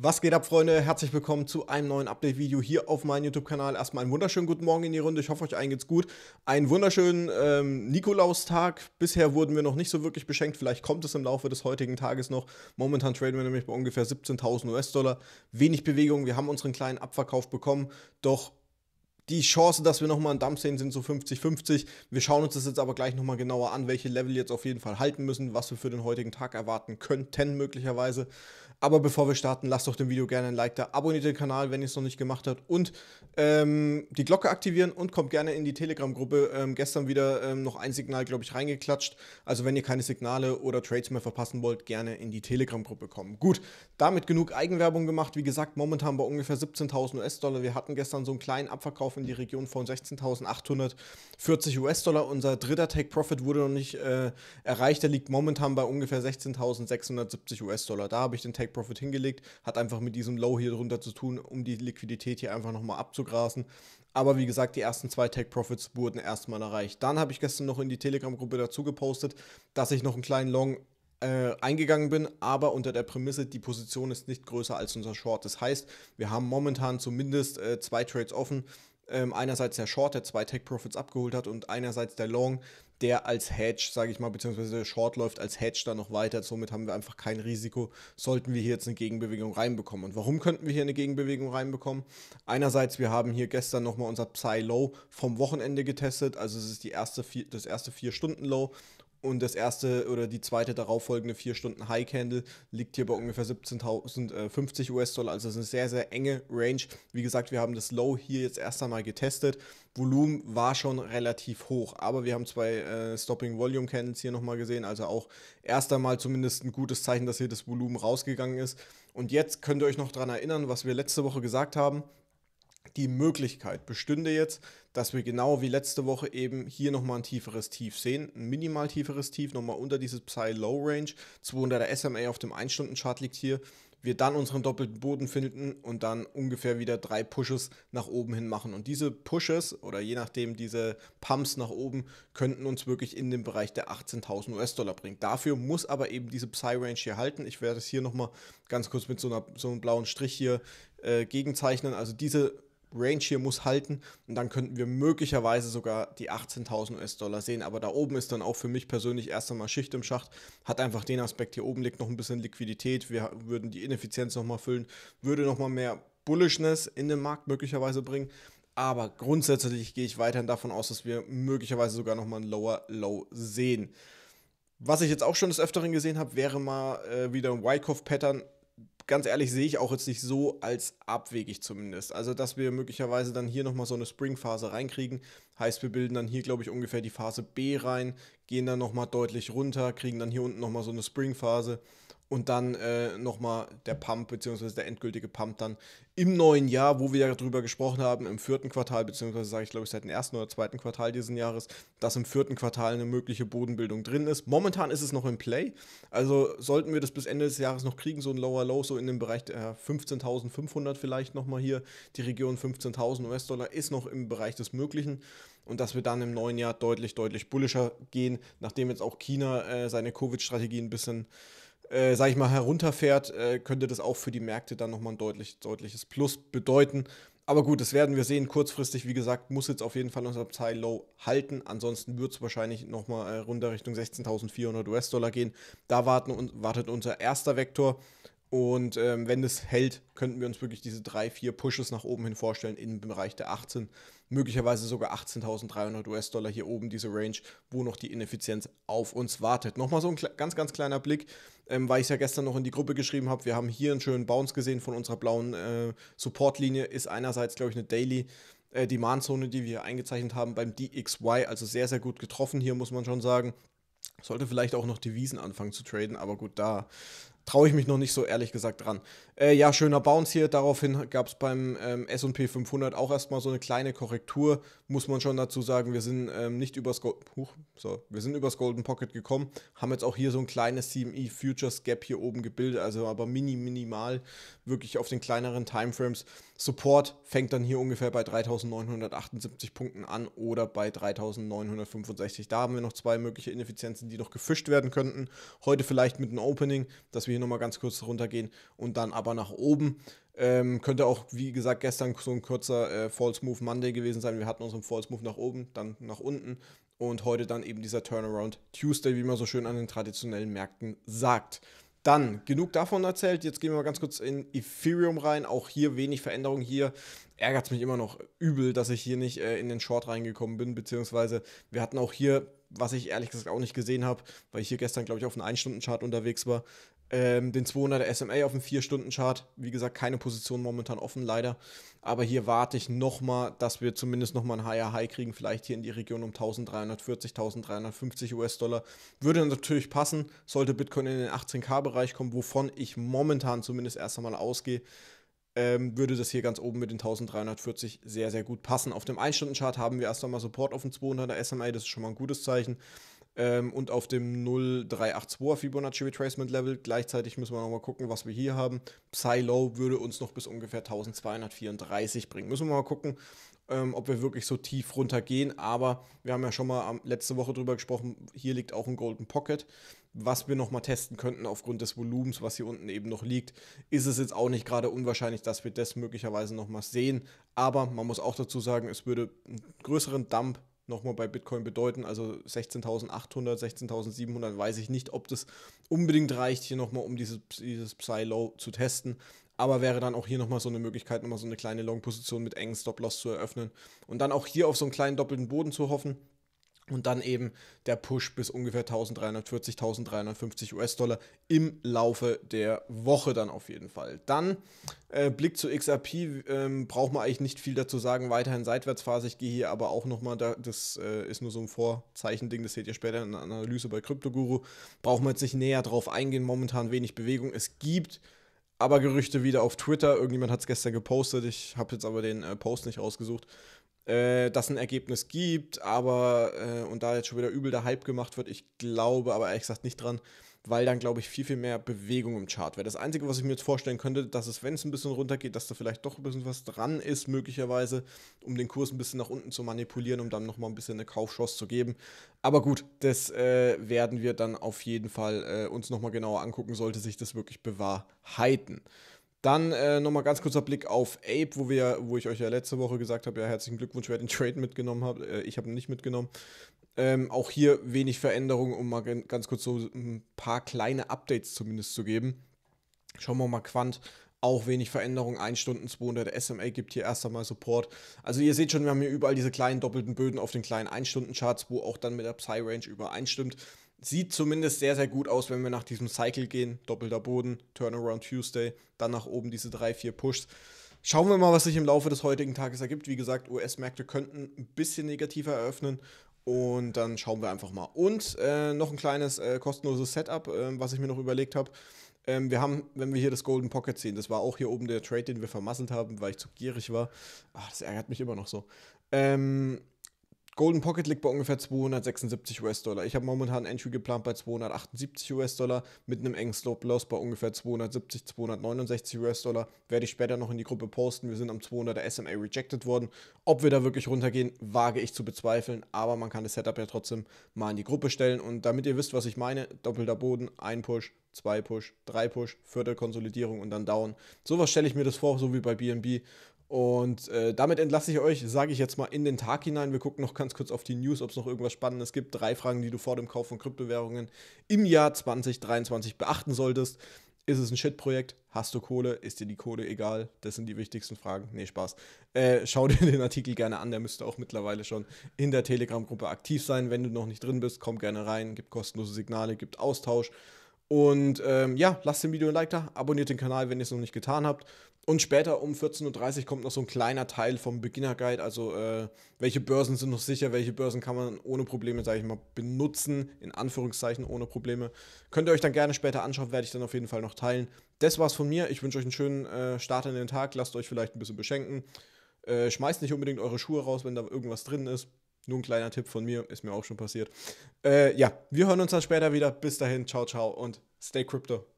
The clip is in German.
Was geht ab, Freunde? Herzlich willkommen zu einem neuen Update-Video hier auf meinem YouTube-Kanal. Erstmal einen wunderschönen guten Morgen in die Runde. Ich hoffe, euch allen geht's gut. Einen wunderschönen ähm, Nikolaustag. Bisher wurden wir noch nicht so wirklich beschenkt. Vielleicht kommt es im Laufe des heutigen Tages noch. Momentan traden wir nämlich bei ungefähr 17.000 US-Dollar. Wenig Bewegung. Wir haben unseren kleinen Abverkauf bekommen. Doch die Chancen, dass wir nochmal einen Dump sehen, sind so 50-50. Wir schauen uns das jetzt aber gleich nochmal genauer an, welche Level jetzt auf jeden Fall halten müssen, was wir für den heutigen Tag erwarten könnten möglicherweise. Aber bevor wir starten, lasst doch dem Video gerne ein Like da, abonniert den Kanal, wenn ihr es noch nicht gemacht habt und ähm, die Glocke aktivieren und kommt gerne in die Telegram-Gruppe. Ähm, gestern wieder ähm, noch ein Signal, glaube ich, reingeklatscht. Also wenn ihr keine Signale oder Trades mehr verpassen wollt, gerne in die Telegram-Gruppe kommen. Gut, damit genug Eigenwerbung gemacht. Wie gesagt, momentan bei ungefähr 17.000 US-Dollar. Wir hatten gestern so einen kleinen Abverkauf in die Region von 16.840 US-Dollar. Unser dritter Take-Profit wurde noch nicht äh, erreicht. Der liegt momentan bei ungefähr 16.670 US-Dollar. Da habe ich den Take-Profit hingelegt. Hat einfach mit diesem Low hier drunter zu tun, um die Liquidität hier einfach nochmal abzugrasen. Aber wie gesagt, die ersten zwei Take-Profits wurden erstmal erreicht. Dann habe ich gestern noch in die Telegram-Gruppe dazu gepostet, dass ich noch einen kleinen Long äh, eingegangen bin, aber unter der Prämisse, die Position ist nicht größer als unser Short. Das heißt, wir haben momentan zumindest äh, zwei Trades offen ähm, einerseits der Short, der zwei Tech Profits abgeholt hat und einerseits der Long, der als Hedge, sage ich mal, beziehungsweise der Short läuft als Hedge dann noch weiter. Somit haben wir einfach kein Risiko, sollten wir hier jetzt eine Gegenbewegung reinbekommen. Und warum könnten wir hier eine Gegenbewegung reinbekommen? Einerseits, wir haben hier gestern nochmal unser Psy Low vom Wochenende getestet. Also es ist die erste vier, das erste 4-Stunden-Low. Und das erste oder die zweite darauffolgende vier Stunden High Candle liegt hier bei ungefähr 17.050 äh, US-Dollar. Also das ist eine sehr, sehr enge Range. Wie gesagt, wir haben das Low hier jetzt erst einmal getestet. Volumen war schon relativ hoch, aber wir haben zwei äh, Stopping Volume Candles hier nochmal gesehen. Also auch erst einmal zumindest ein gutes Zeichen, dass hier das Volumen rausgegangen ist. Und jetzt könnt ihr euch noch daran erinnern, was wir letzte Woche gesagt haben die Möglichkeit bestünde jetzt, dass wir genau wie letzte Woche eben hier nochmal ein tieferes Tief sehen, ein minimal tieferes Tief, nochmal unter dieses Psy Low Range, 200er SMA auf dem 1-Stunden-Chart liegt hier, wir dann unseren doppelten Boden finden und dann ungefähr wieder drei Pushes nach oben hin machen. Und diese Pushes oder je nachdem diese Pumps nach oben könnten uns wirklich in den Bereich der 18.000 US-Dollar bringen. Dafür muss aber eben diese Psy-Range hier halten. Ich werde es hier nochmal ganz kurz mit so, einer, so einem blauen Strich hier äh, gegenzeichnen. Also diese Range hier muss halten und dann könnten wir möglicherweise sogar die 18.000 US-Dollar sehen. Aber da oben ist dann auch für mich persönlich erst einmal Schicht im Schacht. Hat einfach den Aspekt, hier oben liegt noch ein bisschen Liquidität. Wir würden die Ineffizienz nochmal füllen, würde nochmal mehr Bullishness in den Markt möglicherweise bringen. Aber grundsätzlich gehe ich weiterhin davon aus, dass wir möglicherweise sogar nochmal ein Lower Low sehen. Was ich jetzt auch schon des Öfteren gesehen habe, wäre mal äh, wieder ein Wyckoff-Pattern ganz ehrlich, sehe ich auch jetzt nicht so als abwegig zumindest. Also, dass wir möglicherweise dann hier nochmal so eine Spring-Phase reinkriegen, heißt, wir bilden dann hier, glaube ich, ungefähr die Phase B rein, gehen dann nochmal deutlich runter, kriegen dann hier unten nochmal so eine Spring-Phase und dann äh, nochmal der Pump beziehungsweise der endgültige Pump dann im neuen Jahr, wo wir darüber gesprochen haben, im vierten Quartal, beziehungsweise sage ich glaube ich seit dem ersten oder zweiten Quartal diesen Jahres, dass im vierten Quartal eine mögliche Bodenbildung drin ist. Momentan ist es noch im Play, also sollten wir das bis Ende des Jahres noch kriegen, so ein Lower Low, so in dem Bereich der 15.500 äh, vielleicht nochmal hier, die Region 15.000 US-Dollar ist noch im Bereich des Möglichen und dass wir dann im neuen Jahr deutlich, deutlich bullischer gehen, nachdem jetzt auch China äh, seine Covid-Strategie ein bisschen äh, sag ich mal, herunterfährt, äh, könnte das auch für die Märkte dann nochmal ein deutlich, deutliches Plus bedeuten. Aber gut, das werden wir sehen. Kurzfristig, wie gesagt, muss jetzt auf jeden Fall unser Psy low halten. Ansonsten wird es wahrscheinlich nochmal äh, runter Richtung 16.400 US-Dollar gehen. Da warten, wartet unser erster Vektor. Und ähm, wenn das hält, könnten wir uns wirklich diese drei, vier Pushes nach oben hin vorstellen im Bereich der 18, möglicherweise sogar 18.300 US-Dollar hier oben, diese Range, wo noch die Ineffizienz auf uns wartet. Nochmal so ein ganz, ganz kleiner Blick, ähm, weil ich es ja gestern noch in die Gruppe geschrieben habe. Wir haben hier einen schönen Bounce gesehen von unserer blauen äh, Supportlinie. Ist einerseits, glaube ich, eine Daily. Äh, Demand-Zone, die wir hier eingezeichnet haben beim DXY, also sehr, sehr gut getroffen hier, muss man schon sagen. Sollte vielleicht auch noch Devisen anfangen zu traden, aber gut, da traue ich mich noch nicht so ehrlich gesagt dran. Äh, ja, schöner Bounce hier. Daraufhin gab es beim ähm, SP 500 auch erstmal so eine kleine Korrektur, muss man schon dazu sagen. Wir sind ähm, nicht übers, Go Huch, so, wir sind übers Golden Pocket gekommen, haben jetzt auch hier so ein kleines CME Futures Gap hier oben gebildet, also aber mini, minimal, wirklich auf den kleineren Timeframes. Support fängt dann hier ungefähr bei 3978 Punkten an oder bei 3965. Da haben wir noch zwei mögliche Ineffizienzen, die noch gefischt werden könnten. Heute vielleicht mit einem Opening, dass wir hier hier nochmal ganz kurz runtergehen und dann aber nach oben. Ähm, könnte auch, wie gesagt, gestern so ein kurzer äh, False Move Monday gewesen sein. Wir hatten unseren False Move nach oben, dann nach unten und heute dann eben dieser Turnaround Tuesday, wie man so schön an den traditionellen Märkten sagt. Dann genug davon erzählt. Jetzt gehen wir mal ganz kurz in Ethereum rein. Auch hier wenig Veränderung. Hier ärgert es mich immer noch übel, dass ich hier nicht äh, in den Short reingekommen bin. Beziehungsweise wir hatten auch hier, was ich ehrlich gesagt auch nicht gesehen habe, weil ich hier gestern, glaube ich, auf einem 1-Stunden-Chart unterwegs war, ähm, den 200er SMA auf dem 4-Stunden-Chart. Wie gesagt, keine Position momentan offen, leider. Aber hier warte ich nochmal, dass wir zumindest nochmal ein higher High kriegen. Vielleicht hier in die Region um 1340, 1350 US-Dollar. Würde natürlich passen, sollte Bitcoin in den 18k-Bereich kommen, wovon ich momentan zumindest erst einmal ausgehe. Ähm, würde das hier ganz oben mit den 1340 sehr, sehr gut passen. Auf dem 1-Stunden-Chart haben wir erst einmal Support auf dem 200er SMA. Das ist schon mal ein gutes Zeichen ähm, und auf dem 0382er Fibonacci Retracement Level. Gleichzeitig müssen wir nochmal gucken, was wir hier haben. Psy-Low würde uns noch bis ungefähr 1234 bringen. Müssen wir mal gucken, ähm, ob wir wirklich so tief runtergehen. Aber wir haben ja schon mal letzte Woche drüber gesprochen, hier liegt auch ein Golden Pocket. Was wir nochmal testen könnten aufgrund des Volumens, was hier unten eben noch liegt, ist es jetzt auch nicht gerade unwahrscheinlich, dass wir das möglicherweise nochmal sehen. Aber man muss auch dazu sagen, es würde einen größeren Dump nochmal bei Bitcoin bedeuten. Also 16.800, 16.700 weiß ich nicht, ob das unbedingt reicht, hier nochmal, um dieses, dieses Psy-Low zu testen. Aber wäre dann auch hier nochmal so eine Möglichkeit, nochmal so eine kleine Long-Position mit engen Stop-Loss zu eröffnen und dann auch hier auf so einen kleinen doppelten Boden zu hoffen. Und dann eben der Push bis ungefähr 1340, 1350 US-Dollar im Laufe der Woche dann auf jeden Fall. Dann äh, Blick zu XRP, ähm, braucht man eigentlich nicht viel dazu sagen, weiterhin Seitwärtsphase. Ich gehe hier aber auch nochmal, da, das äh, ist nur so ein Vorzeichending, das seht ihr später in der Analyse bei Kryptoguru. Braucht man jetzt nicht näher drauf eingehen, momentan wenig Bewegung. Es gibt aber Gerüchte wieder auf Twitter, irgendjemand hat es gestern gepostet, ich habe jetzt aber den äh, Post nicht rausgesucht äh, dass ein Ergebnis gibt, aber äh, und da jetzt schon wieder übel der Hype gemacht wird, ich glaube aber ehrlich gesagt nicht dran, weil dann glaube ich viel, viel mehr Bewegung im Chart wäre. Das Einzige, was ich mir jetzt vorstellen könnte, dass es, wenn es ein bisschen runtergeht, dass da vielleicht doch ein bisschen was dran ist, möglicherweise, um den Kurs ein bisschen nach unten zu manipulieren, um dann nochmal ein bisschen eine Kaufchance zu geben. Aber gut, das äh, werden wir dann auf jeden Fall äh, uns nochmal genauer angucken, sollte sich das wirklich bewahrheiten. Dann äh, nochmal ganz kurzer Blick auf Ape, wo, wir, wo ich euch ja letzte Woche gesagt habe, ja, herzlichen Glückwunsch, wer den Trade mitgenommen hat. Äh, ich habe ihn nicht mitgenommen. Ähm, auch hier wenig Veränderungen, um mal ganz kurz so ein hm, paar kleine Updates zumindest zu geben. Schauen wir mal Quant, auch wenig Veränderung, 1 Stunden 200, SMA gibt hier erst einmal Support. Also ihr seht schon, wir haben hier überall diese kleinen doppelten Böden auf den kleinen 1-Stunden-Charts, wo auch dann mit der Psy-Range übereinstimmt. Sieht zumindest sehr, sehr gut aus, wenn wir nach diesem Cycle gehen. Doppelter Boden, Turnaround Tuesday, dann nach oben diese drei, vier Pushs. Schauen wir mal, was sich im Laufe des heutigen Tages ergibt. Wie gesagt, US-Märkte könnten ein bisschen negativer eröffnen. Und dann schauen wir einfach mal. Und äh, noch ein kleines äh, kostenloses Setup, äh, was ich mir noch überlegt habe. Ähm, wir haben, wenn wir hier das Golden Pocket sehen, das war auch hier oben der Trade, den wir vermasselt haben, weil ich zu gierig war. Ach, das ärgert mich immer noch so. Ähm, Golden Pocket liegt bei ungefähr 276 US-Dollar. Ich habe momentan Entry geplant bei 278 US-Dollar mit einem engen Slope Loss bei ungefähr 270, 269 US-Dollar. Werde ich später noch in die Gruppe posten. Wir sind am 200er SMA rejected worden. Ob wir da wirklich runtergehen, wage ich zu bezweifeln, aber man kann das Setup ja trotzdem mal in die Gruppe stellen. Und damit ihr wisst, was ich meine, doppelter Boden, ein Push, zwei Push, drei Push, vierte Konsolidierung und dann Down. Sowas stelle ich mir das vor, so wie bei BNB. Und äh, damit entlasse ich euch, sage ich jetzt mal, in den Tag hinein. Wir gucken noch ganz kurz auf die News, ob es noch irgendwas Spannendes gibt. Drei Fragen, die du vor dem Kauf von Kryptowährungen im Jahr 2023 beachten solltest. Ist es ein Shit-Projekt? Hast du Kohle? Ist dir die Kohle egal? Das sind die wichtigsten Fragen. Nee, Spaß. Äh, schau dir den Artikel gerne an. Der müsste auch mittlerweile schon in der Telegram-Gruppe aktiv sein. Wenn du noch nicht drin bist, komm gerne rein. Gib kostenlose Signale, gibt Austausch. Und ähm, ja, lasst dem Video ein Like da, abonniert den Kanal, wenn ihr es noch nicht getan habt. Und später um 14.30 Uhr kommt noch so ein kleiner Teil vom Beginner Guide, also äh, welche Börsen sind noch sicher, welche Börsen kann man ohne Probleme, sage ich mal, benutzen, in Anführungszeichen ohne Probleme. Könnt ihr euch dann gerne später anschauen, werde ich dann auf jeden Fall noch teilen. Das war's von mir. Ich wünsche euch einen schönen äh, Start in den Tag, lasst euch vielleicht ein bisschen beschenken. Äh, schmeißt nicht unbedingt eure Schuhe raus, wenn da irgendwas drin ist. Nur ein kleiner Tipp von mir, ist mir auch schon passiert. Äh, ja, wir hören uns dann später wieder. Bis dahin, ciao, ciao und stay crypto.